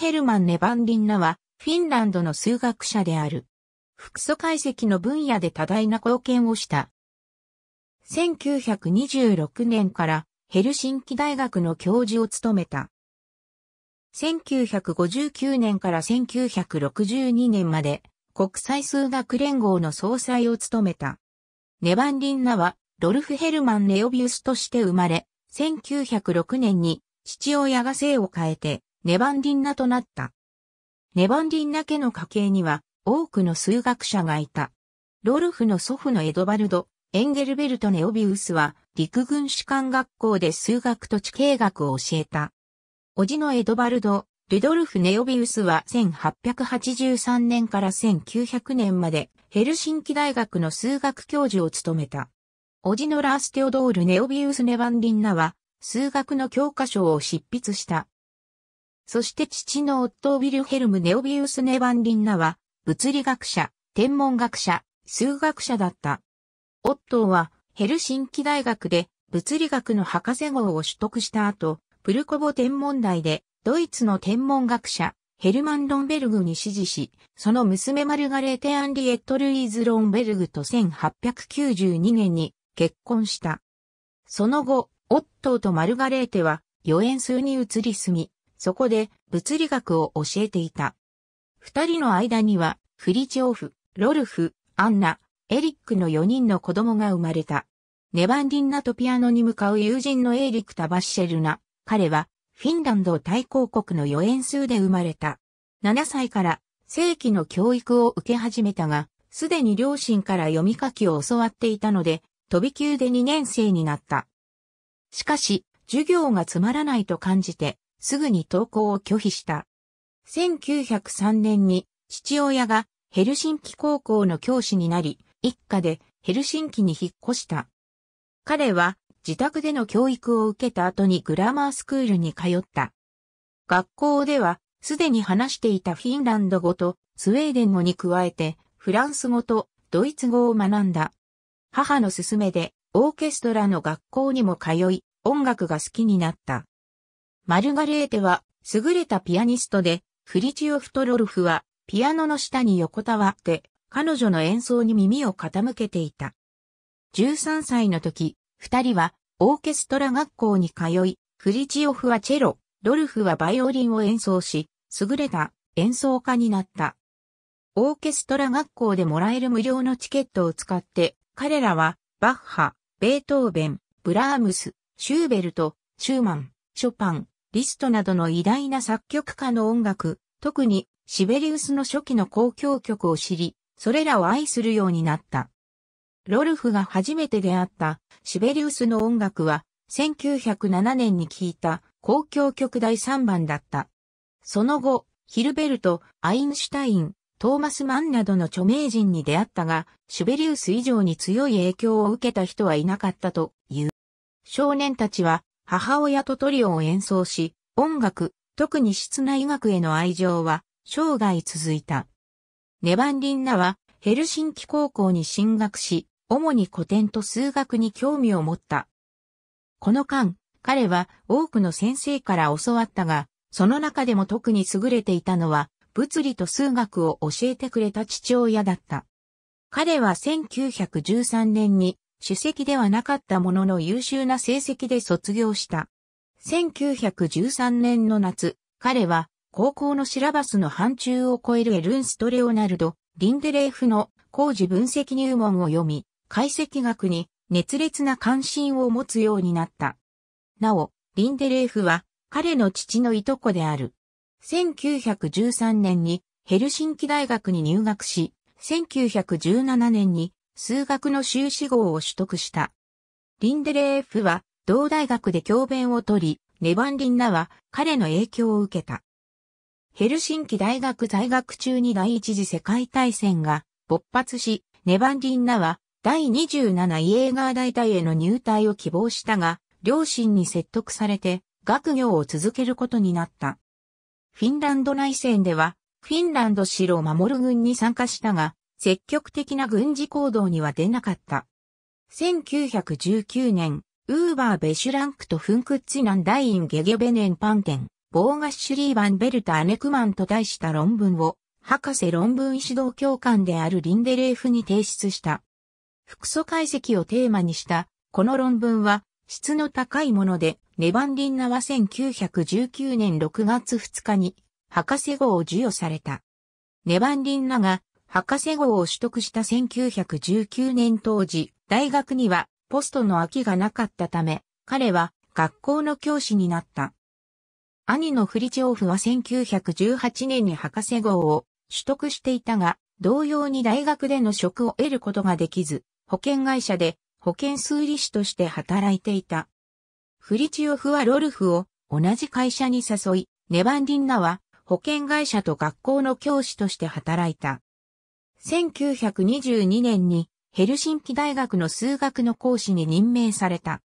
ヘルマン・ネバンリンナは、フィンランドの数学者である。複素解析の分野で多大な貢献をした。1926年からヘルシンキ大学の教授を務めた。1959年から1962年まで国際数学連合の総裁を務めた。ネバンリンナはドルフ・ヘルマン・ネオビウスとして生まれ、1906年に父親が姓を変えてネバンディンナとなった。ネバンディンナ家の家系には多くの数学者がいた。ロルフの祖父のエドバルド、エンゲルベルト・ネオビウスは陸軍士官学校で数学と地形学を教えた。叔父のエドバルド、ルドルフ・ネオビウスは1883年から1900年までヘルシンキ大学の数学教授を務めた。叔父のラース・テオドール・ネオビウス・ネバンディンナは数学の教科書を執筆した。そして父の夫ウィルヘルム・ネオビウス・ネバンリンナは、物理学者、天文学者、数学者だった。オットーは、ヘルシンキ大学で、物理学の博士号を取得した後、プルコボ天文台で、ドイツの天文学者、ヘルマン・ロンベルグに指示し、その娘マルガレーテ・アンリエット・ルイーズ・ロンベルグと1892年に結婚した。その後、オットーとマルガレーテは、予縁数に移り住み、そこで物理学を教えていた。二人の間には、フリチオフ、ロルフ、アンナ、エリックの四人の子供が生まれた。ネバンディンナとピアノに向かう友人のエーリク・タバッシェルナ。彼は、フィンランド大公国の予演数で生まれた。7歳から正規の教育を受け始めたが、すでに両親から読み書きを教わっていたので、飛び級で2年生になった。しかし、授業がつまらないと感じて、すぐに投稿を拒否した。1903年に父親がヘルシンキ高校の教師になり、一家でヘルシンキに引っ越した。彼は自宅での教育を受けた後にグラマースクールに通った。学校ではすでに話していたフィンランド語とスウェーデン語に加えてフランス語とドイツ語を学んだ。母の勧めでオーケストラの学校にも通い音楽が好きになった。マルガレーテは優れたピアニストで、フリチオフトロルフはピアノの下に横たわって彼女の演奏に耳を傾けていた。13歳の時、二人はオーケストラ学校に通い、フリチオフはチェロ、ロルフはバイオリンを演奏し、優れた演奏家になった。オーケストラ学校でもらえる無料のチケットを使って、彼らはバッハ、ベートーベン、ブラームス、シューベルト、シューマン、ショパン、リストなどの偉大な作曲家の音楽、特にシベリウスの初期の交響曲を知り、それらを愛するようになった。ロルフが初めて出会ったシベリウスの音楽は、1907年に聴いた交響曲第3番だった。その後、ヒルベルト、アインシュタイン、トーマス・マンなどの著名人に出会ったが、シュベリウス以上に強い影響を受けた人はいなかったという。少年たちは母親とトリオを演奏し、音楽、特に室内楽への愛情は生涯続いた。ネバンリンナはヘルシンキ高校に進学し、主に古典と数学に興味を持った。この間、彼は多くの先生から教わったが、その中でも特に優れていたのは、物理と数学を教えてくれた父親だった。彼は1913年に主席ではなかったものの優秀な成績で卒業した。1913年の夏、彼は高校のシラバスの範疇を超えるエルンスト・レオナルド・リンデレーフの工事分析入門を読み、解析学に熱烈な関心を持つようになった。なお、リンデレーフは彼の父のいとこである。1913年にヘルシンキ大学に入学し、1917年に数学の修士号を取得した。リンデレーフは同大学で教鞭を取り、ネバンリンナは彼の影響を受けた。ヘルシンキ大学在学中に第一次世界大戦が勃発し、ネバンリンナは第27イエーガー大隊への入隊を希望したが、両親に説得されて学業を続けることになった。フィンランド内戦では、フィンランド城を守る軍に参加したが、積極的な軍事行動には出なかった。1919年、ウーバーベシュランクとフンクッツィナンダインゲゲベネンパンテン、ボーガッシュリーバンベルタ・アネクマンと題した論文を、博士論文指導教官であるリンデレーフに提出した。複素解析をテーマにした、この論文は、質の高いもので、ネバンリンナは1919年6月2日に、博士号を授与された。ネバンリンナが博士号を取得した1919年当時、大学にはポストの空きがなかったため、彼は学校の教師になった。兄のフリチオフは1918年に博士号を取得していたが、同様に大学での職を得ることができず、保険会社で保険数理士として働いていた。フリチオフはロルフを同じ会社に誘い、ネバンディンナは保険会社と学校の教師として働いた。1922年にヘルシンキ大学の数学の講師に任命された。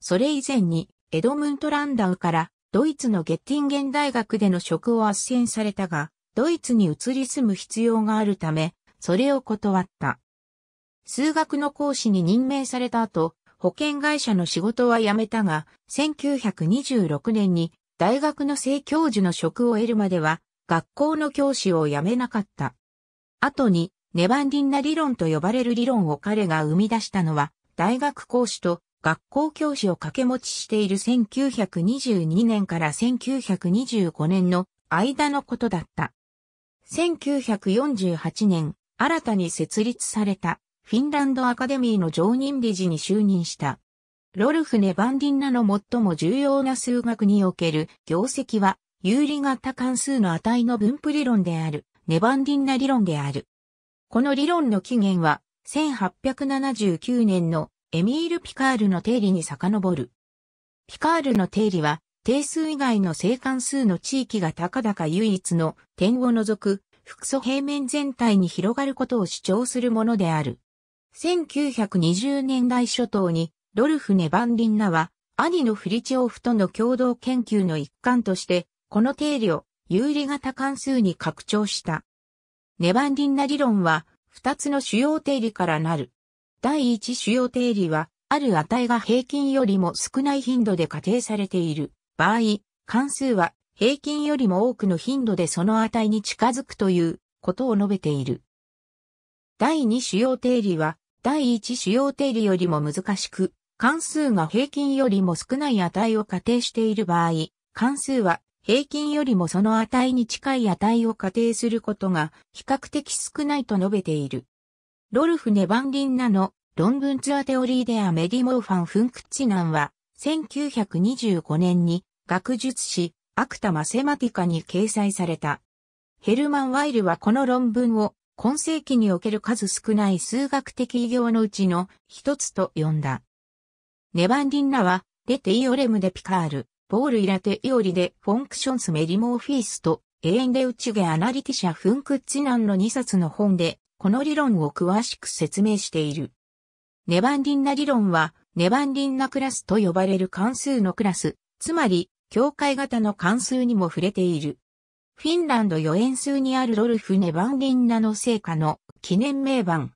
それ以前にエドムント・ランダウからドイツのゲッティンゲン大学での職を斡旋されたが、ドイツに移り住む必要があるため、それを断った。数学の講師に任命された後、保険会社の仕事は辞めたが、1926年に大学の正教授の職を得るまでは、学校の教師を辞めなかった。後にネバンディンナ理論と呼ばれる理論を彼が生み出したのは、大学講師と学校教師を掛け持ちしている1922年から1925年の間のことだった。1948年、新たに設立されたフィンランドアカデミーの常任理事に就任した。ロルフ・ネバンディンナの最も重要な数学における業績は、有利型関数の値の分布理論である。ネバンディンナ理論である。この理論の起源は、1879年のエミール・ピカールの定理に遡る。ピカールの定理は、定数以外の正関数の地域が高々唯一の点を除く、複素平面全体に広がることを主張するものである。1920年代初頭に、ドルフ・ネバンディンナは、兄のフリチオフとの共同研究の一環として、この定理を有理型関数に拡張した。ネバンディンナ理論は、二つの主要定理からなる。第一主要定理は、ある値が平均よりも少ない頻度で仮定されている場合、関数は平均よりも多くの頻度でその値に近づくということを述べている。第二主要定理は、第一主要定理よりも難しく、関数が平均よりも少ない値を仮定している場合、関数は平均よりもその値に近い値を仮定することが比較的少ないと述べている。ロルフ・ネバンリンナの論文ツアテオリーデアメディモーファン・フンクチナンは1925年に学術誌アクタ・マセマティカに掲載された。ヘルマン・ワイルはこの論文を今世紀における数少ない数学的異業のうちの一つと呼んだ。ネバンリンナはレテイオレムでピカール、ボールイラテイオリでフォンクションスメリモーフィースと、エーンレウチゲアナリティシャフンクッツナンの2冊の本で、この理論を詳しく説明している。ネバンリンナ理論は、ネバンリンナクラスと呼ばれる関数のクラス、つまり、境界型の関数にも触れている。フィンランド予円数にあるロルフ・ネバンリンナの成果の記念名盤。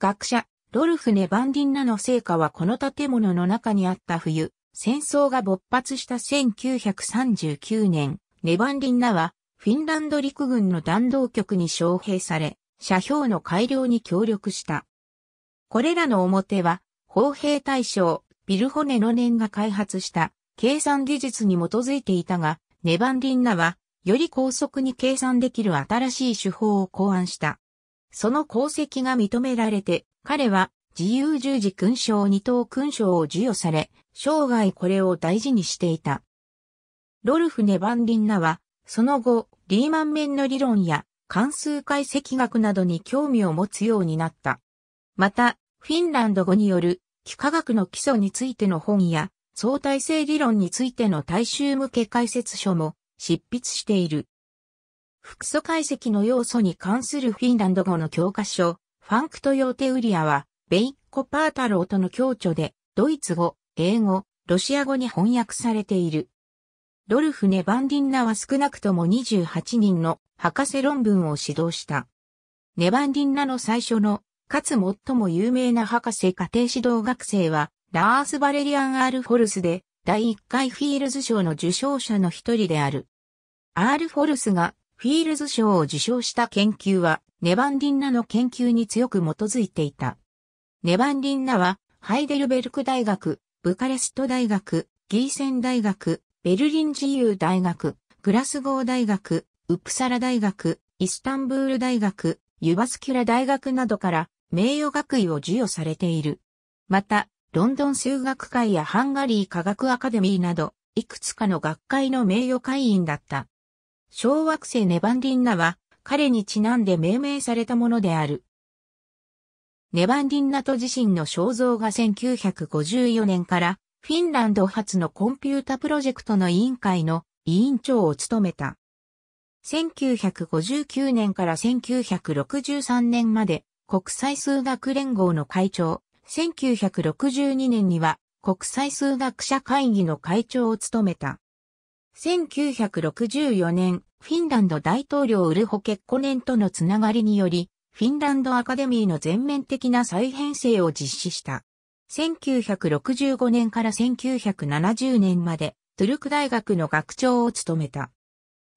学者、ロルフ・ネバンリンナの成果はこの建物の中にあった冬、戦争が勃発した1939年、ネバンリンナは、フィンランド陸軍の弾道局に招聘され、車標の改良に協力した。これらの表は、砲兵大将、ビルホネの年が開発した計算技術に基づいていたが、ネバンリンナは、より高速に計算できる新しい手法を考案した。その功績が認められて、彼は自由十字勲章二等勲章を授与され、生涯これを大事にしていた。ロルフ・ネバンリンナは、その後、リーマン面の理論や関数解析学などに興味を持つようになった。また、フィンランド語による幾何学の基礎についての本や相対性理論についての大衆向け解説書も執筆している。複素解析の要素に関するフィンランド語の教科書、ファンクトヨーテウリアは、ベイッコ・パータローとの共著で、ドイツ語、英語、ロシア語に翻訳されている。ロルフ・ネバンディンナは少なくとも28人の博士論文を指導した。ネバンディンナの最初の、かつ最も有名な博士家庭指導学生は、ラース・バレリアン・アール・フォルスで、第1回フィールズ賞の受賞者の一人である。アール・フォルスがフィールズ賞を受賞した研究は、ネバンディンナの研究に強く基づいていた。ネバンディンナは、ハイデルベルク大学ブカレスト大学、ギーセン大学、ベルリン自由大学、グラスゴー大学、ウプサラ大学、イスタンブール大学、ユバスキュラ大学などから名誉学位を授与されている。また、ロンドン数学会やハンガリー科学アカデミーなど、いくつかの学会の名誉会員だった。小惑星ネバンリンナは、彼にちなんで命名されたものである。ネバンディンナト自身の肖像が1954年からフィンランド発のコンピュータプロジェクトの委員会の委員長を務めた。1959年から1963年まで国際数学連合の会長、1962年には国際数学者会議の会長を務めた。1964年、フィンランド大統領ウルホケッコネンとのつながりにより、フィンランドアカデミーの全面的な再編成を実施した。1965年から1970年まで、トゥルク大学の学長を務めた。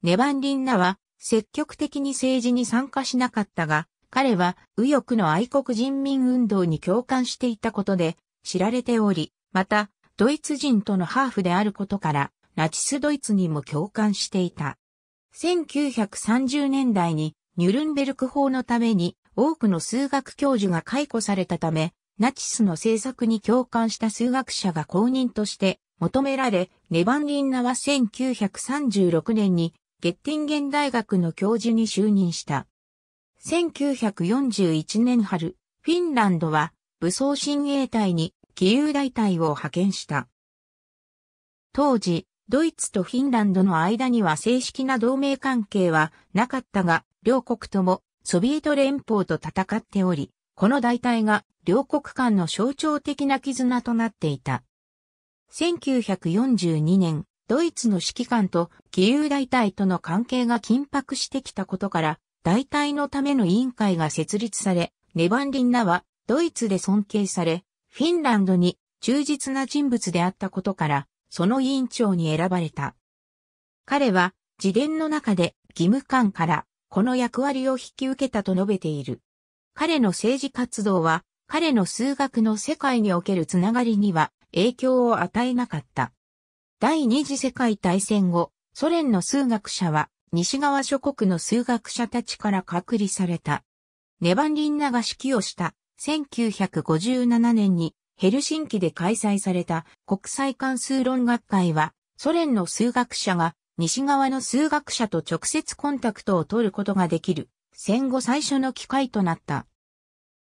ネバンリンナは、積極的に政治に参加しなかったが、彼は右翼の愛国人民運動に共感していたことで知られており、また、ドイツ人とのハーフであることから、ナチスドイツにも共感していた。1930年代にニュルンベルク法のために多くの数学教授が解雇されたため、ナチスの政策に共感した数学者が公認として求められ、ネバンリンナは1936年にゲッティンゲン大学の教授に就任した。1941年春、フィンランドは武装親衛隊に義勇大隊を派遣した。当時、ドイツとフィンランドの間には正式な同盟関係はなかったが、両国ともソビエト連邦と戦っており、この大隊が両国間の象徴的な絆となっていた。1942年、ドイツの指揮官と義勇大隊との関係が緊迫してきたことから、大隊のための委員会が設立され、ネバンリンナはドイツで尊敬され、フィンランドに忠実な人物であったことから、その委員長に選ばれた。彼は自伝の中で義務官からこの役割を引き受けたと述べている。彼の政治活動は、彼の数学の世界におけるつながりには影響を与えなかった。第二次世界大戦後、ソ連の数学者は西側諸国の数学者たちから隔離された。ネバンリンナが指揮をした1957年にヘルシンキで開催された国際関数論学会はソ連の数学者が西側の数学者と直接コンタクトを取ることができる、戦後最初の機会となった。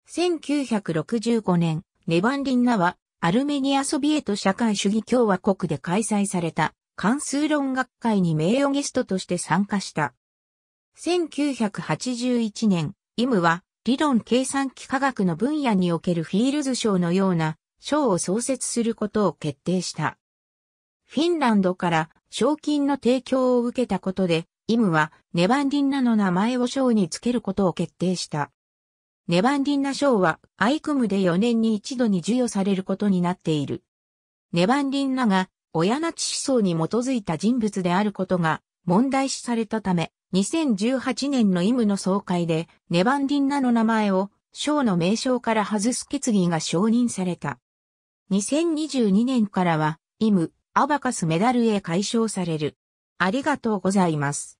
1965年、ネバンリンナは、アルメニアソビエト社会主義共和国で開催された、関数論学会に名誉ゲストとして参加した。1981年、イムは、理論計算機科学の分野におけるフィールズ賞のような賞を創設することを決定した。フィンランドから賞金の提供を受けたことで、イムはネバンディンナの名前を賞につけることを決定した。ネバンディンナ賞はアイクムで4年に一度に授与されることになっている。ネバンディンナが親なち思想に基づいた人物であることが問題視されたため、2018年のイムの総会でネバンディンナの名前を賞の名称から外す決議が承認された。2022年からはイム、アバカスメダルへ解消される。ありがとうございます。